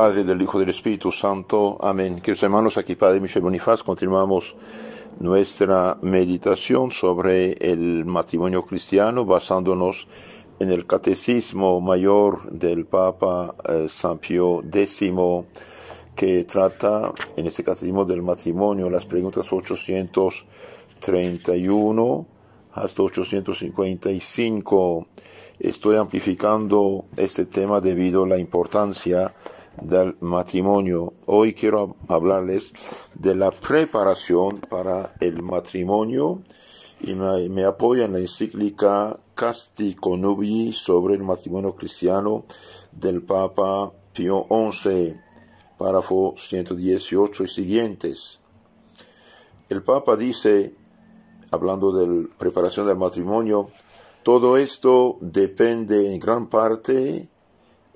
Padre, del Hijo, del Espíritu Santo. Amén. Queridos hermanos, aquí Padre Michel Bonifaz, continuamos nuestra meditación sobre el matrimonio cristiano basándonos en el Catecismo Mayor del Papa eh, San Pío X, que trata, en este Catecismo del Matrimonio, las preguntas 831 hasta 855 estoy amplificando este tema debido a la importancia del matrimonio. Hoy quiero hablarles de la preparación para el matrimonio y me, apoya en la encíclica Casti Conubi sobre el matrimonio cristiano del Papa Pío XI, párrafo 118 y siguientes. El Papa dice, hablando de la preparación del matrimonio, todo esto depende en gran parte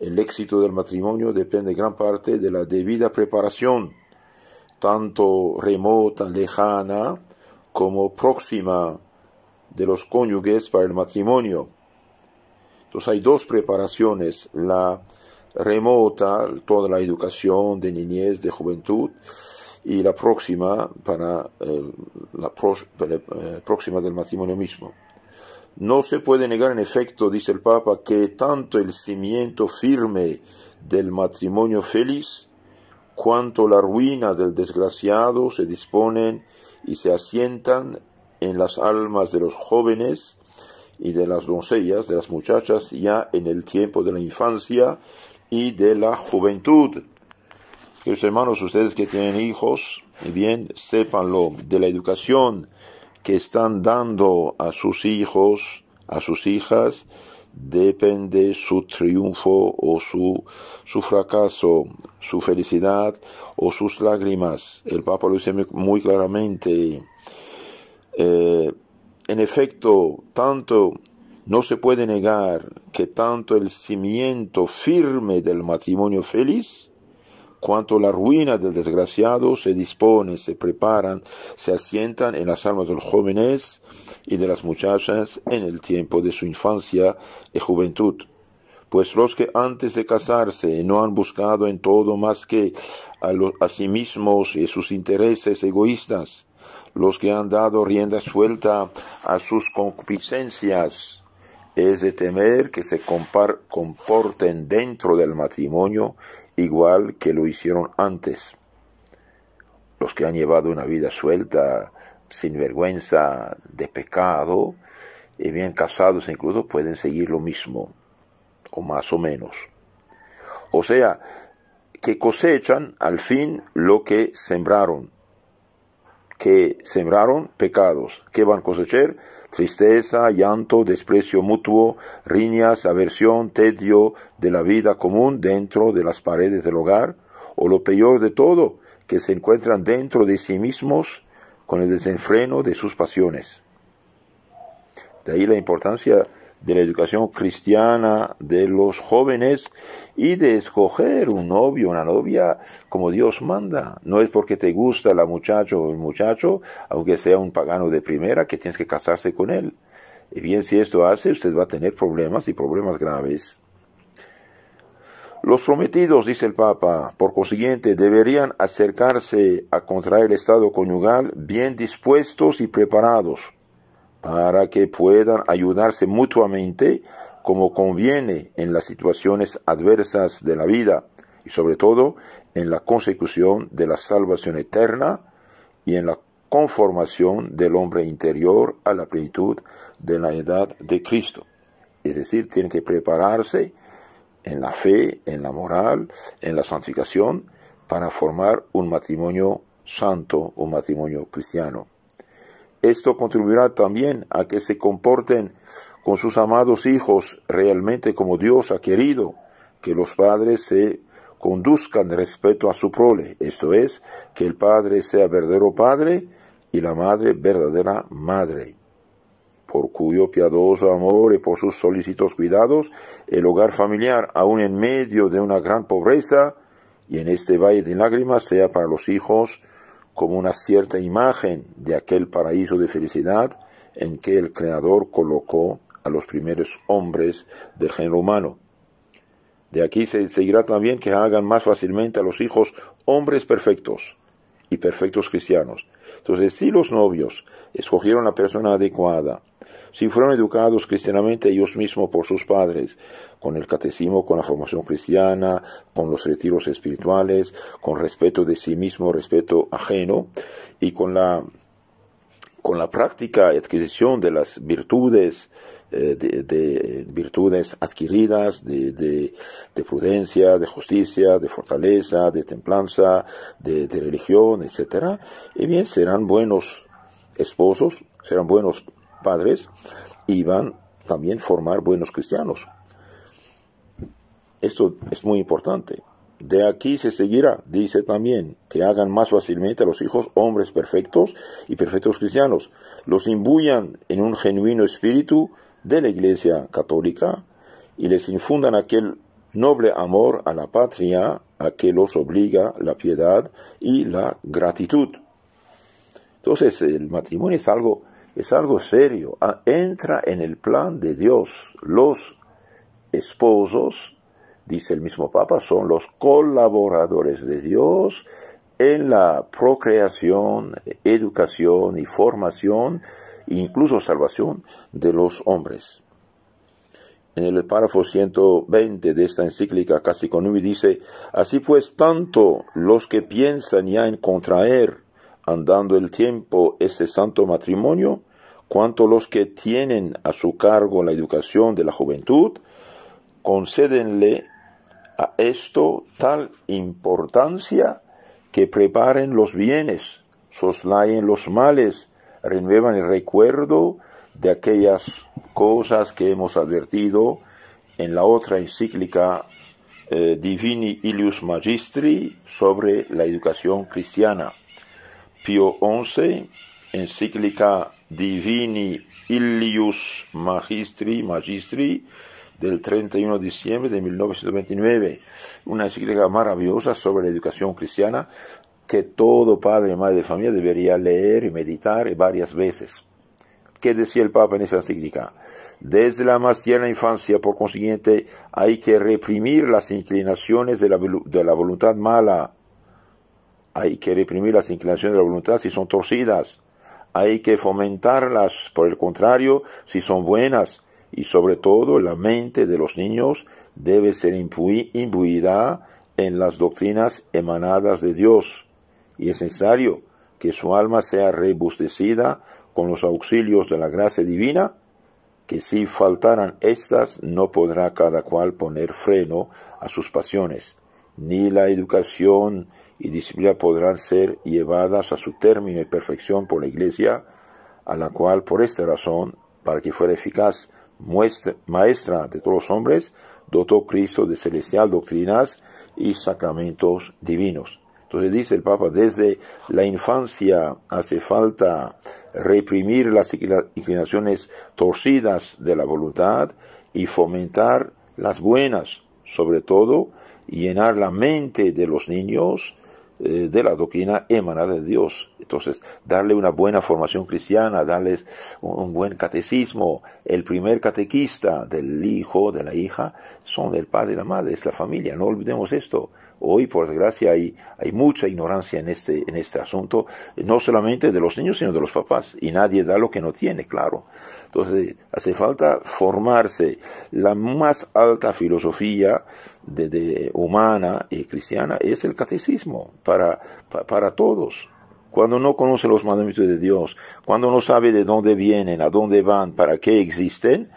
el éxito del matrimonio depende gran parte de la debida preparación, tanto remota, lejana, como próxima de los cónyuges para el matrimonio. Entonces hay dos preparaciones, la remota, toda la educación de niñez, de juventud, y la próxima para, eh, la, eh, eh, próxima del matrimonio mismo. No se puede negar, en efecto, dice el Papa, que tanto el cimiento firme del matrimonio feliz, cuanto la ruina del desgraciado se disponen y se asientan en las almas de los jóvenes y de las doncellas, de las muchachas, ya en el tiempo de la infancia y de la juventud. Queridos hermanos, ustedes que tienen hijos, bien, sépanlo, de la educación que están dando a sus hijos, a sus hijas, depende su triunfo o su, su fracaso, su felicidad o sus lágrimas. El Papa lo dice muy claramente. Eh, en efecto, tanto no se puede negar que tanto el cimiento firme del matrimonio feliz cuanto la ruina del desgraciado se dispone, se preparan, se asientan en las almas de los jóvenes y de las muchachas en el tiempo de su infancia y juventud. Pues los que antes de casarse no han buscado en todo más que a, sí mismos y sus intereses egoístas, los que han dado rienda suelta a sus concupiscencias, es de temer que se comporten dentro del matrimonio igual que lo hicieron antes. Los que han llevado una vida suelta, sin vergüenza, de pecado, y bien casados incluso, pueden seguir lo mismo, o más o menos. O sea, que cosechan al fin lo que sembraron. Que sembraron pecados. ¿Qué van a cosechar? tristeza, llanto, desprecio mutuo, riñas, aversión, tedio de la vida común dentro de las paredes del hogar, o lo peor de todo, que se encuentran dentro de sí mismos con el desenfreno de sus pasiones. De ahí la importancia de la educación cristiana de los jóvenes y de escoger un novio, una novia como Dios manda. No es porque te gusta la muchacha o el muchacho, aunque sea un pagano de primera, que tienes que casarse con él. Y bien, si esto hace, usted va a tener problemas y problemas graves. Los prometidos, dice el Papa, por consiguiente, deberían acercarse a contraer el estado conyugal bien dispuestos y preparados para que puedan ayudarse mutuamente como conviene en las situaciones adversas de la vida y sobre todo en la consecución de la salvación eterna y en la conformación del hombre interior a la plenitud de la edad de Cristo. Es decir, tienen que prepararse en la fe, en la moral, en la santificación, para formar un matrimonio santo, un matrimonio cristiano. Esto contribuirá también a que se comporten con sus amados hijos realmente como Dios ha querido que los padres se conduzcan respecto a su prole, esto es, que el padre sea verdadero padre y la madre verdadera madre. Por cuyo piadoso amor y por sus solicitos cuidados, el hogar familiar, aun en medio de una gran pobreza y en este valle de lágrimas, sea para los hijos como una cierta imagen de aquel paraíso de felicidad en que el Creador colocó a los primeros hombres del género humano. De aquí se seguirá también que hagan más fácilmente a los hijos hombres perfectos y perfectos cristianos. Entonces, si los novios escogieron la persona adecuada, si fueron educados cristianamente ellos mismos por sus padres, con el catecismo, con la formación cristiana, con los retiros espirituales, con respeto de sí mismo, respeto ajeno, y con la, con la práctica y adquisición de las virtudes eh, virtudes adquiridas, de, prudencia, de justicia, de fortaleza, de templanza, de, religión, etc., y bien serán buenos esposos, serán buenos padres iban también formar buenos cristianos. Esto es muy importante. De aquí se seguirá, dice también, que hagan más fácilmente a los hijos hombres perfectos y perfectos cristianos, los imbuyan en un genuino espíritu de la Iglesia Católica y les infundan aquel noble amor a la patria a que los obliga la piedad y la gratitud. Entonces el matrimonio es algo es algo serio. Ah, entra en el plan de Dios. Los esposos, dice el mismo Papa, son los colaboradores de Dios en la procreación, educación y formación, incluso salvación de los hombres. En el párrafo 120 de esta encíclica Casticonumi dice, Así pues, tanto los que piensan ya en contraer andando el tiempo ese santo matrimonio, cuanto los que tienen a su cargo la educación de la juventud, concédenle a esto tal importancia que preparen los bienes, soslayen los males, renuevan el recuerdo de aquellas cosas que hemos advertido en la otra encíclica eh, Divini Ilius Magistri sobre la educación cristiana. Pío XI, encíclica Divini Ilius Magistri, Magistri, del 31 de diciembre de 1929, una encíclica maravillosa sobre la educación cristiana que todo padre y madre de familia debería leer y meditar varias veces. ¿Qué decía el Papa en esa encíclica? Desde la más tierna infancia, por consiguiente, hay que reprimir las inclinaciones de la, de la voluntad mala hay que reprimir las inclinaciones de la voluntad si son torcidas. Hay que fomentarlas, por el contrario, si son buenas. Y sobre todo, la mente de los niños debe ser imbuida en las doctrinas emanadas de Dios. Y es necesario que su alma sea rebustecida con los auxilios de la gracia divina, que si faltaran éstas no podrá cada cual poner freno a sus pasiones, ni la educación y disciplina podrán ser llevadas a su término y perfección por la Iglesia, a la cual por esta razón, para que fuera eficaz maestra de todos los hombres, dotó Cristo de celestial doctrinas y sacramentos divinos. Entonces dice el Papa, desde la infancia hace falta reprimir las inclinaciones torcidas de la voluntad y fomentar las buenas, sobre todo llenar la mente de los niños eh, de la doctrina emana de Dios. Entonces, darle una buena formación cristiana, darles un, buen catecismo. El primer catequista del hijo, de la hija, son del padre y la madre, es la familia. No olvidemos esto. Hoy, por desgracia, hay, mucha ignorancia en este, en este asunto, no solamente de los niños, sino de los papás. Y nadie da lo que no tiene, claro. Entonces, hace falta formarse la más alta filosofía de, humana y cristiana es el catecismo para todos cuando no conoce los mandamientos de Dios, cuando no sabe de dónde vienen, a dónde van, para qué existen,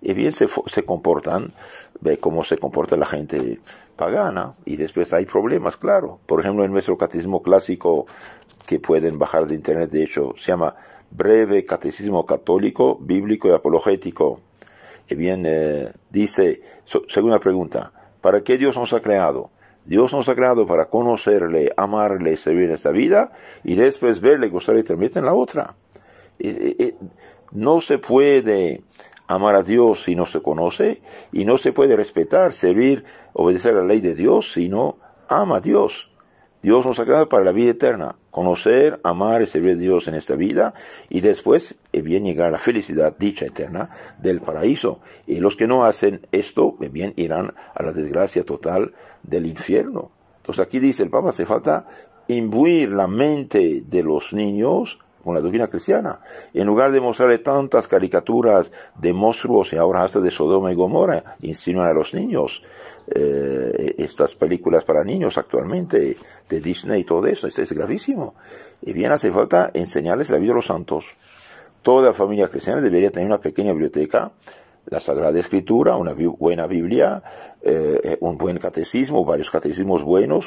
y bien se, comportan ve cómo se comporta la gente pagana y después hay problemas, claro. Por ejemplo, en nuestro catecismo clásico que pueden bajar de internet, de hecho, se llama Breve Catecismo Católico, Bíblico y Apologético. Y bien, eh, dice, segunda pregunta, ¿para qué Dios nos ha creado? Dios nos ha creado para conocerle, amarle, servir en esta vida y después verle, gustarle y también en la otra. Eh, eh, eh, no se puede amar a Dios si no se conoce y no se puede respetar, servir, obedecer la ley de Dios si no ama a Dios. Dios nos ha creado para la vida eterna conocer, amar y servir a Dios en esta vida y después eh, bien llegar a la felicidad, dicha eterna del paraíso. Y los que no hacen esto, eh, bien irán a la desgracia total del infierno. Entonces aquí dice el Papa, hace falta imbuir la mente de los niños con la doctrina cristiana. En lugar de mostrarle tantas caricaturas de monstruos y ahora hasta de Sodoma y Gomorra, insinuar a los niños. Eh, estas películas para niños actualmente de Disney y todo eso, es gravísimo. Y bien hace falta enseñarles la vida de los santos. Toda familia cristiana debería tener una pequeña biblioteca, la Sagrada Escritura, una buena Biblia, eh, eh, un buen catecismo, varios catecismos buenos,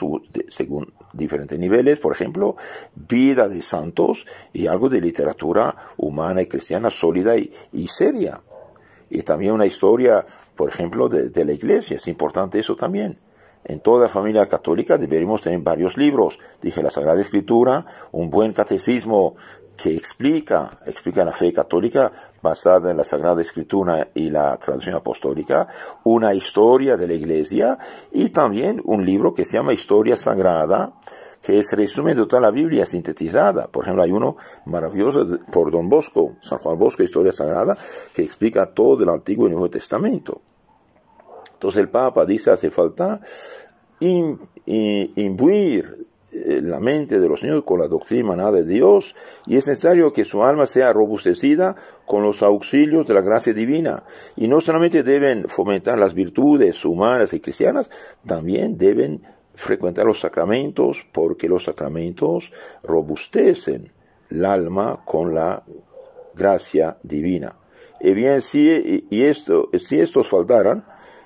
según diferentes niveles, por ejemplo, vida de santos y algo de literatura humana y cristiana sólida y seria y también una historia, por ejemplo, de, la iglesia. Es importante eso también. En toda familia católica deberíamos tener varios libros. Dije la Sagrada Escritura, un buen catecismo que explica, explica la fe católica basada en la Sagrada Escritura y la traducción apostólica, una historia de la Iglesia y también un libro que se llama Historia Sagrada, que es resumen de toda la Biblia sintetizada. Por ejemplo, hay uno maravilloso por Don Bosco, San Juan Bosco, Historia Sagrada, que explica todo del Antiguo y Nuevo Testamento. Entonces el Papa dice, hace falta imbuir eh, la mente de los niños con la doctrina de Dios y es necesario que su alma sea robustecida con los auxilios de la gracia divina y no solamente deben fomentar las virtudes humanas y cristianas, también deben frecuentar los sacramentos porque los sacramentos robustecen el alma con la gracia divina. Y bien, si, y esto, si estos faltaran,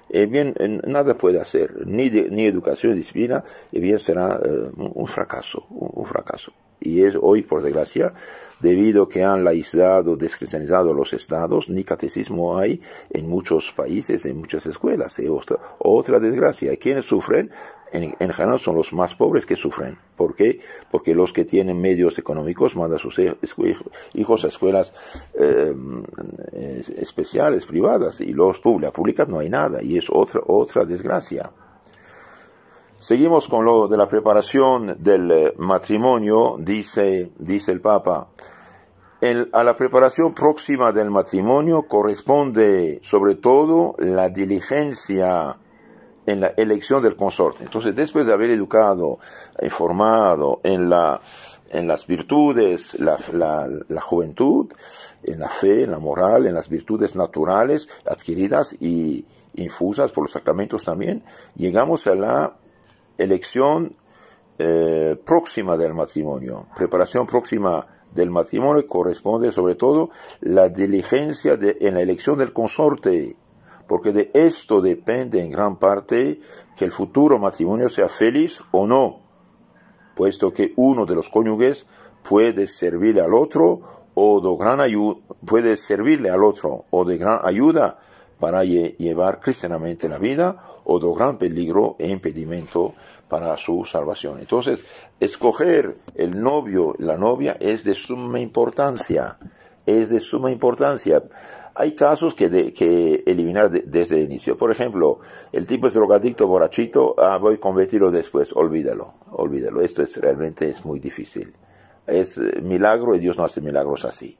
eh, bien, eh, nada puede hacer, ni, ni educación disciplina, y bien será eh, un fracaso, un, fracaso. Y es hoy, por desgracia, debido a que han laizado, descristianizado los estados, ni catecismo hay en muchos países, en muchas escuelas. otra, otra desgracia. Quienes sufren? en, general son los más pobres que sufren. ¿Por qué? Porque los que tienen medios económicos mandan a sus hijos a escuelas eh, mm, especiales, privadas, y los públicas, públicas no hay nada, y es otra, otra desgracia. Seguimos con lo de la preparación del eh, matrimonio, dice, dice el Papa. a la preparación próxima del matrimonio corresponde sobre todo la diligencia en la elección del consorte. Entonces, después de haber educado, informado, eh, en, la, en las virtudes, la, juventud, en la fe, en la moral, en las virtudes naturales adquiridas y infusas por los sacramentos también, llegamos a la elección eh, próxima del matrimonio, preparación próxima del matrimonio corresponde sobre todo la diligencia de, en la elección del consorte porque de esto depende en gran parte que el futuro matrimonio sea feliz o no, puesto que uno de los cónyuges puede servirle al otro o de gran ayuda, puede servirle al otro o de gran ayuda para llevar cristianamente la vida o de gran peligro e impedimento para su salvación. Entonces, escoger el novio, la novia es de suma importancia, es de suma importancia. Hay casos que, de, que eliminar desde el inicio. Por ejemplo, el tipo es drogadicto, borrachito, ah, voy a convertirlo después. Olvídalo, olvídalo. Esto es realmente es muy difícil. Es eh, milagro y Dios no hace milagros así.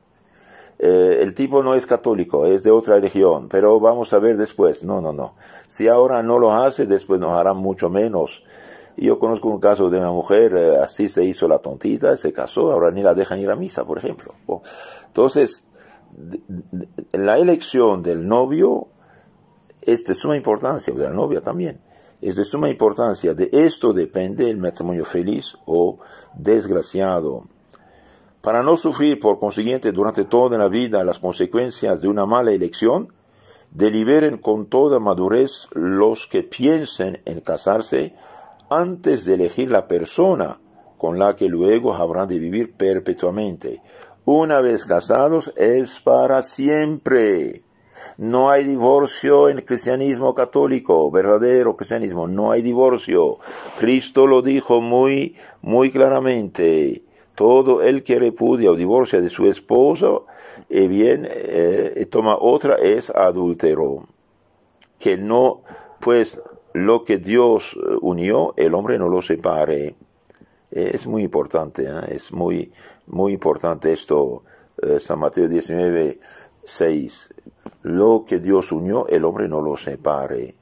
Eh, el tipo no es católico, es de otra religión, pero vamos a ver después. No, no, no. Si ahora no lo hace, después nos hará mucho menos. Yo conozco un caso de una mujer, eh, así se hizo la tontita, se casó, ahora ni la dejan ir a misa, por ejemplo. Entonces, la elección del novio es de suma importancia, o de la novia también, es de suma importancia. De esto depende el matrimonio feliz o desgraciado. Para no sufrir, por consiguiente, durante toda la vida las consecuencias de una mala elección, deliberen con toda madurez los que piensen en casarse antes de elegir la persona con la que luego habrán de vivir perpetuamente, una vez casados es para siempre. No hay divorcio en el cristianismo católico, verdadero cristianismo, no hay divorcio. Cristo lo dijo muy, muy claramente. Todo el que repudia o divorcia de su esposo, y eh, bien, eh, toma otra, es adúltero. Que no, pues lo que Dios eh, unió, el hombre no lo separe. Es muy importante, es muy, muy importante esto, eh, San Mateo 19, 6. Lo que Dios unió, el hombre no lo separe.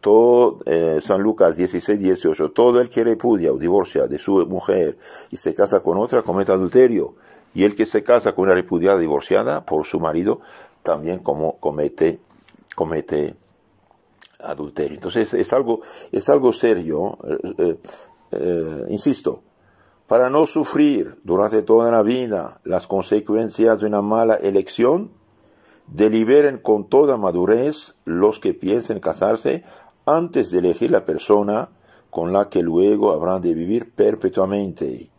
Todo, eh, San Lucas 16, 18. Todo el que repudia o divorcia de su mujer y se casa con otra comete adulterio. Y el que se casa con una repudiada divorciada por su marido también como comete, comete adulterio. Entonces es algo, es algo serio. Eh, insisto, para no sufrir durante toda la vida las consecuencias de una mala elección, deliberen con toda madurez los que piensen casarse antes de elegir la persona con la que luego habrán de vivir perpetuamente.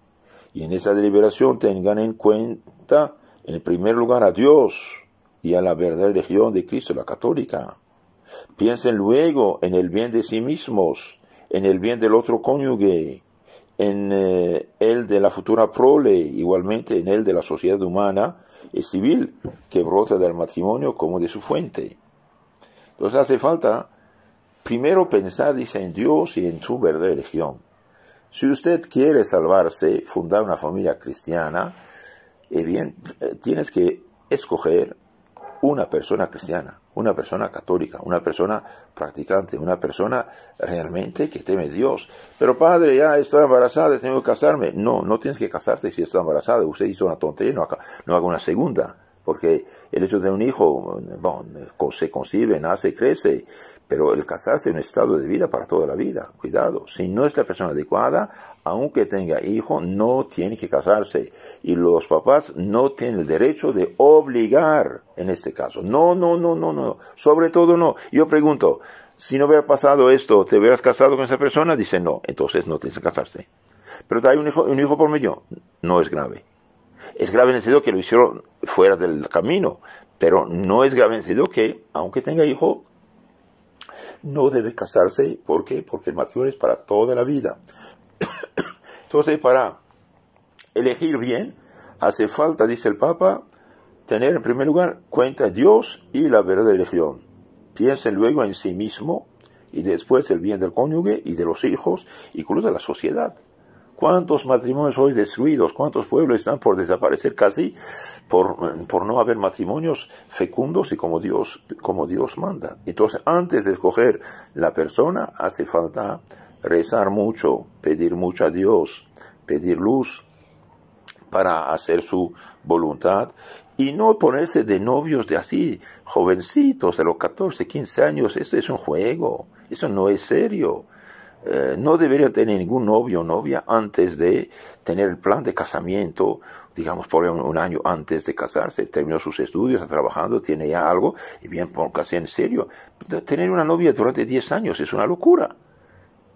Y en esa deliberación tengan en cuenta en primer lugar a Dios y a la verdadera religión de Cristo, la católica. Piensen luego en el bien de sí mismos, en el bien del otro cónyuge, en eh, el de la futura prole, igualmente en el de la sociedad humana y civil que brota del matrimonio como de su fuente. Entonces hace falta primero pensar, dice, en Dios y en su verdadera religión. Si usted quiere salvarse, fundar una familia cristiana, eh bien, eh, tienes que escoger una persona cristiana, una persona católica, una persona practicante, una persona realmente que teme a Dios. Pero padre, ya estoy embarazada, tengo que casarme. No, no tienes que casarte si estás embarazada. Usted hizo una tontería, no haga, no haga una segunda. Porque el hecho de un hijo, se concibe, nace, crece, pero el casarse es un estado de vida para toda la vida. Cuidado, si no es la persona adecuada, aunque tenga hijo, no tiene que casarse. Y los papás no tienen el derecho de obligar en este caso. No, no, no, no, no. Sobre todo no. Yo pregunto, si no hubiera pasado esto, ¿te hubieras casado con esa persona? Dice no, entonces no tienes que casarse. Pero hay un hijo, un hijo por medio. No es grave. Es grave en el sentido que lo hicieron fuera del camino, pero no es grave en el sentido que, aunque tenga hijo, no debe casarse. ¿Por qué? Porque el matrimonio es para toda la vida. Entonces, para elegir bien, hace falta, dice el Papa, tener en primer lugar cuenta Dios y la verdadera religión. Piensen luego en sí mismo y después el bien del cónyuge y de los hijos, incluso de la sociedad. ¿Cuántos matrimonios hoy destruidos? ¿Cuántos pueblos están por desaparecer casi por, no haber matrimonios fecundos y como Dios, como Dios manda? Entonces, antes de escoger la persona, hace falta rezar mucho, pedir mucho a Dios, pedir luz para hacer su voluntad y no ponerse de novios de así, jovencitos de los 14, 15 años, eso es un juego, eso no es serio. Eh, no debería tener ningún novio o novia antes de tener el plan de casamiento, digamos por un, año antes de casarse, terminó sus estudios, está trabajando, tiene ya algo, y bien, casarse en serio. Tener una novia durante 10 años es una locura.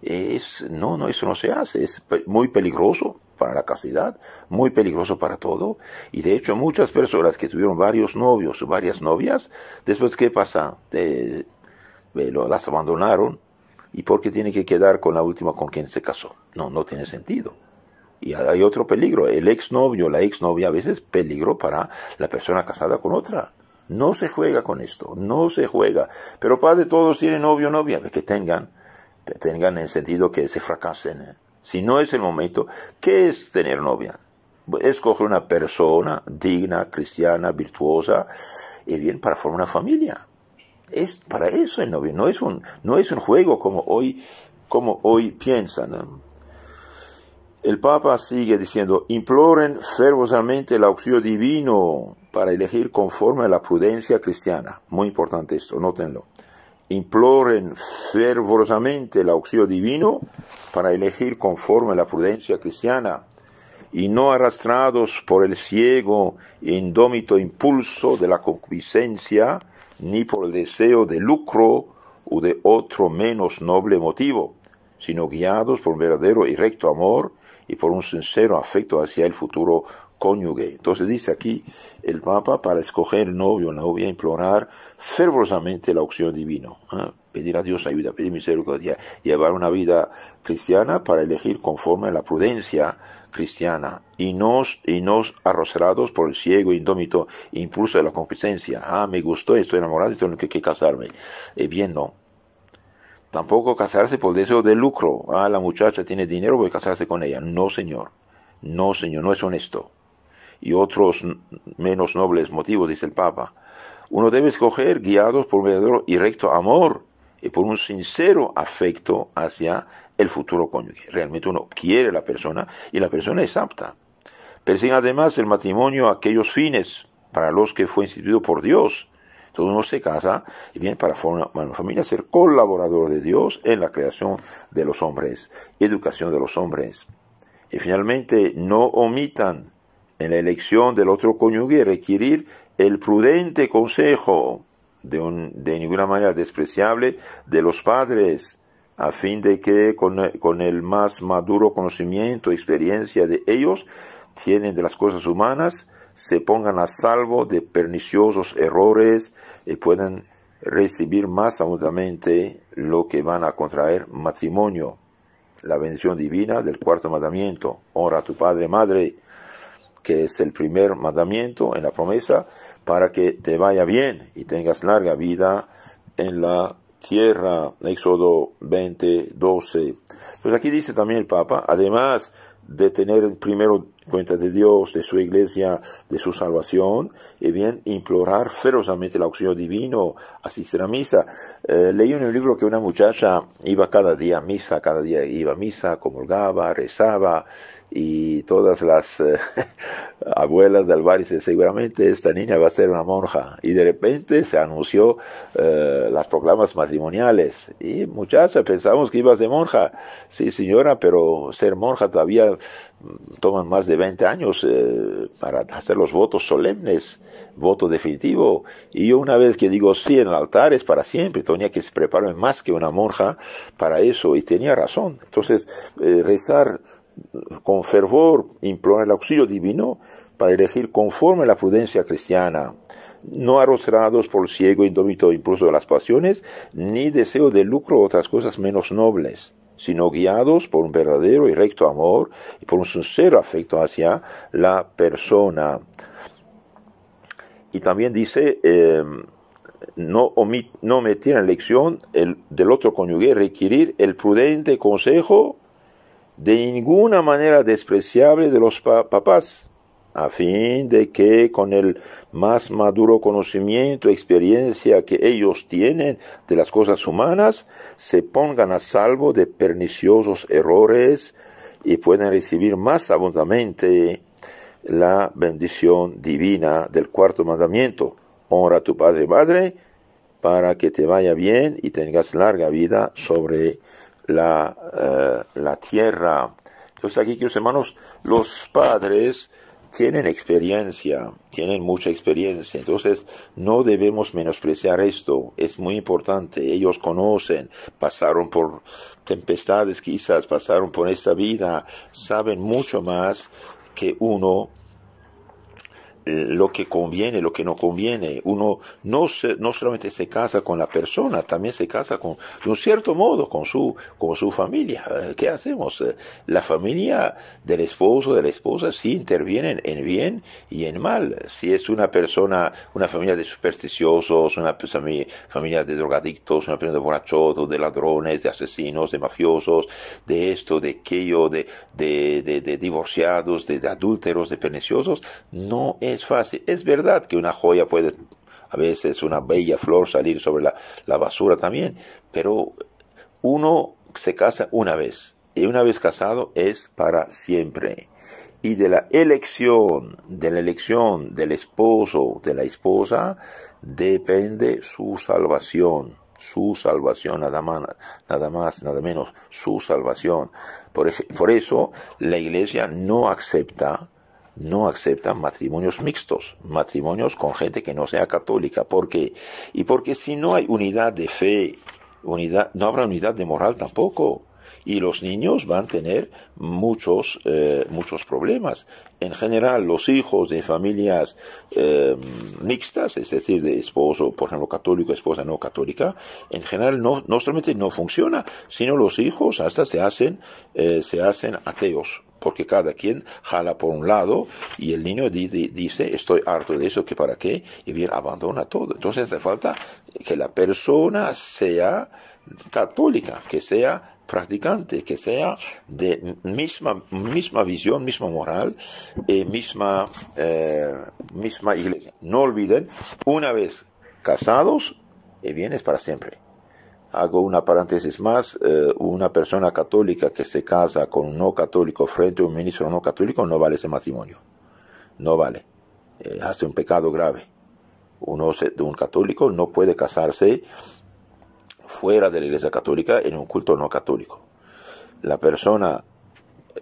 Es, no, no, eso no se hace, es muy peligroso para la casidad, muy peligroso para todo, y de hecho muchas personas que tuvieron varios novios o varias novias, después, ¿qué pasa? Eh, eh, las abandonaron, ¿Y por qué tiene que quedar con la última con quien se casó? No, no tiene sentido. Y hay otro peligro. El exnovio, la exnovia a veces peligro para la persona casada con otra. No se juega con esto, no se juega. Pero padre, todos tienen novio o novia, que tengan, tengan en el sentido que se fracasen. ¿eh? Si no es el momento, ¿qué es tener novia? Escoge una persona digna, cristiana, virtuosa, y bien para formar una familia es para eso el novio, no es un, juego como hoy, como hoy piensan. El Papa sigue diciendo, imploren fervorosamente el auxilio divino para elegir conforme a la prudencia cristiana. Muy importante esto, nótenlo. Imploren fervorosamente el auxilio divino para elegir conforme a la prudencia cristiana y no arrastrados por el ciego e indómito impulso de la concupiscencia ni por el deseo de lucro o de otro menos noble motivo, sino guiados por un verdadero y recto amor y por un sincero afecto hacia el futuro cónyuge. Entonces dice aquí el Papa para escoger novio o novia, implorar fervorosamente la opción divina. ¿eh? Pedir a Dios ayuda, pedir misericordia, llevar una vida cristiana para elegir conforme a la prudencia cristiana y no, y nos por el ciego e indómito impulso de la confidencia. Ah, me gustó, estoy enamorado y tengo que, casarme. Eh, bien, no. Tampoco casarse por deseo de lucro. Ah, la muchacha tiene dinero, voy a casarse con ella. No, señor. No, señor, no es honesto y otros menos nobles motivos, dice el Papa. Uno debe escoger guiados por un verdadero y recto amor y por un sincero afecto hacia el futuro cónyuge. Realmente uno quiere la persona y la persona es apta. sin además el matrimonio aquellos fines para los que fue instituido por Dios. Todo uno se casa y bien para formar una familia, ser colaborador de Dios en la creación de los hombres, educación de los hombres. Y finalmente, no omitan en la elección del otro cónyuge requerir el prudente consejo, de, de ninguna manera despreciable, de los padres, a fin de que con, el más maduro conocimiento y experiencia de ellos tienen de las cosas humanas, se pongan a salvo de perniciosos errores y puedan recibir más abundantemente lo que van a contraer matrimonio. La bendición divina del cuarto mandamiento. Honra tu padre, madre, que es el primer mandamiento en la promesa, para que te vaya bien y tengas larga vida en la tierra. Éxodo 20, 12. Pues aquí dice también el Papa, además de tener primero cuenta de Dios, de su iglesia, de su salvación, y bien implorar ferozmente el auxilio divino, asistir a misa. Eh, leí en un libro que una muchacha iba cada día a misa, cada día iba a misa, comulgaba, rezaba, y todas las eh, abuelas de barrio seguramente esta niña va a ser una monja. Y de repente se anunció eh, las proclamas matrimoniales. Y muchacha, pensamos que ibas de monja. Sí, señora, pero ser monja todavía mm, toman más de 20 años eh, para hacer los votos solemnes, voto definitivo. Y yo una vez que digo sí en el altar es para siempre, tenía que prepararme más que una monja para eso. Y tenía razón. Entonces, rezar con fervor implora el auxilio divino para elegir conforme a la prudencia cristiana, no arrostrados por ciego indómito impulso de las pasiones, ni deseo de lucro u otras cosas menos nobles, sino guiados por un verdadero y recto amor y por un sincero afecto hacia la persona. Y también dice, em, no, no omitir en elección del otro cónyuge, requerir el prudente consejo de ninguna manera despreciable de los papás, a fin de que con el más maduro conocimiento y experiencia que ellos tienen de las cosas humanas, se pongan a salvo de perniciosos errores y puedan recibir más abundantemente la bendición divina del cuarto mandamiento. Honra a tu padre y madre para que te vaya bien y tengas larga vida sobre eh, la, tierra. Entonces aquí, queridos hermanos, los padres tienen experiencia, tienen mucha experiencia. Entonces, no debemos menospreciar esto. Es muy importante. Ellos conocen, pasaron por tempestades quizás, pasaron por esta vida, saben mucho más que uno eh, lo que conviene, lo que no conviene. Uno no, no solamente se casa con la persona, también se casa con, de un cierto modo con su, con su familia. Eh, ¿Qué hacemos? Eh, la familia del esposo, de la esposa, sí intervienen en bien y en mal. Si es una persona, una familia de supersticiosos, una familia de drogadictos, una familia de borrachos, de ladrones, de asesinos, de mafiosos, de esto, de aquello, de, divorciados, de, de adúlteros, de perniciosos, no es es fácil. Es verdad que una joya puede, a veces una bella flor salir sobre la, basura también, pero uno se casa una vez y una vez casado es para siempre. Y de la elección, de la elección del esposo, de la esposa, depende su salvación su salvación, nada más, nada más, nada menos, su salvación. por, eso la iglesia no acepta no aceptan matrimonios mixtos, matrimonios con gente que no sea católica. ¿Por qué? Y porque si no hay unidad de fe, unidad, no habrá unidad de moral tampoco. Y los niños van a tener muchos, eh, muchos problemas. En general, los hijos de familias eh, mixtas, es decir, de esposo, por ejemplo, católico, esposa no católica, en general no, solamente no funciona, sino los hijos hasta se hacen, eh, se hacen ateos porque cada quien jala por un lado y el niño dice, estoy harto de eso, que para qué, y bien abandona todo. Entonces hace falta que la persona sea católica, que sea practicante, que sea de misma, misma visión, eh, misma moral y misma, misma iglesia. No olviden, una vez casados, y eh, bien es para siempre hago una paréntesis más, eh, una persona católica que se casa con un no católico frente a un ministro no católico no vale ese matrimonio, no vale, eh, hace un pecado grave. Uno de un católico no puede casarse fuera de la iglesia católica en un culto no católico. La persona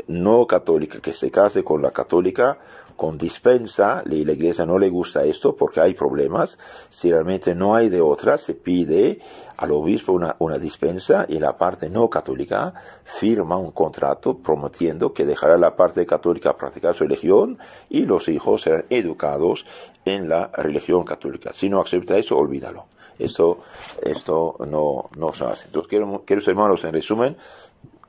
no católica que se case con la católica con dispensa, la iglesia no le gusta esto porque hay problemas, si realmente no hay de otra, se pide al obispo una, dispensa y la parte no católica firma un contrato prometiendo que dejará la parte católica practicar su religión y los hijos serán educados en la religión católica. Si no acepta eso, olvídalo. Esto, esto no, no se hace. Entonces, queridos hermanos, en resumen,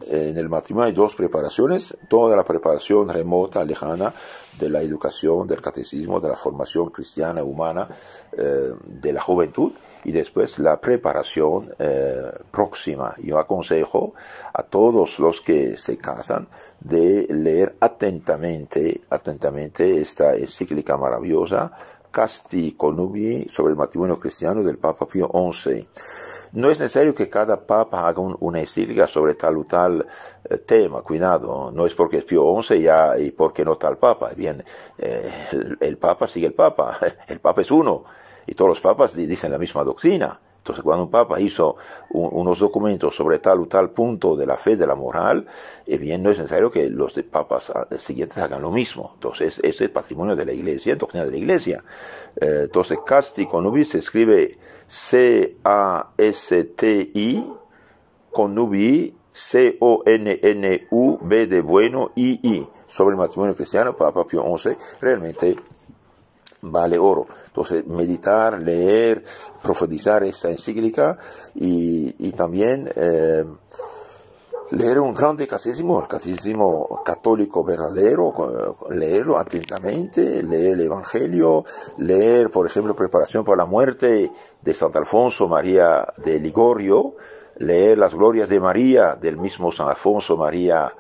en el matrimonio hay dos preparaciones, toda la preparación remota, lejana, de la educación, del catecismo, de la formación cristiana, humana, eh, de la juventud, y después la preparación eh, próxima. Yo aconsejo a todos los que se casan de leer atentamente, atentamente esta encíclica maravillosa, Casti Conubi, sobre el matrimonio cristiano del Papa Pío XI no es necesario que cada papa haga una encíclica sobre tal o tal eh, tema, cuidado, no es porque es Pío XI ya y porque no tal papa. Bien, eh, el, papa sigue el papa, el papa es uno y todos los papas dicen la misma doctrina. Entonces, cuando un papa hizo unos documentos sobre tal o tal punto de la fe, de la moral, bien, no es necesario que los papas ah, siguientes hagan lo mismo. Entonces, ese es el patrimonio de la Iglesia, doctrina de la Iglesia. Eh, entonces, casti con se escribe C-A-S-T-I con C-O-N-N-U-B de bueno i I sobre el matrimonio cristiano, Papa Pío XI, realmente vale oro. Entonces, meditar, leer, profundizar esta encíclica y, también eh, leer un grande catecismo, el catecismo católico verdadero, leerlo atentamente, leer el Evangelio, leer, por ejemplo, Preparación para la Muerte de San Alfonso María de Ligorio, leer las glorias de María del mismo San Alfonso María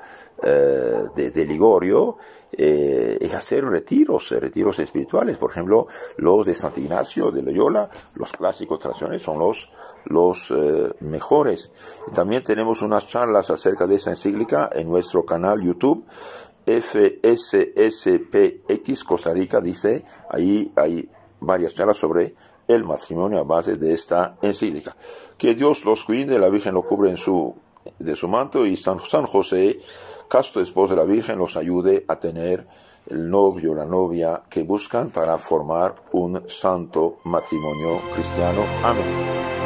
eh, de Ligorio eh, es hacer retiros, eh, retiros espirituales. Por ejemplo, los de Santo Ignacio de Loyola, los clásicos tradicionales son los, los eh, mejores. también tenemos unas charlas acerca de esa encíclica en nuestro canal YouTube. FSSPX Costa Rica dice, ahí hay varias charlas sobre el matrimonio a base de esta encíclica. Que Dios los cuide, la Virgen lo cubre de su manto y San, San José casto esposo de la Virgen los ayude a tener el novio, la novia que buscan para formar un santo matrimonio cristiano. Amén.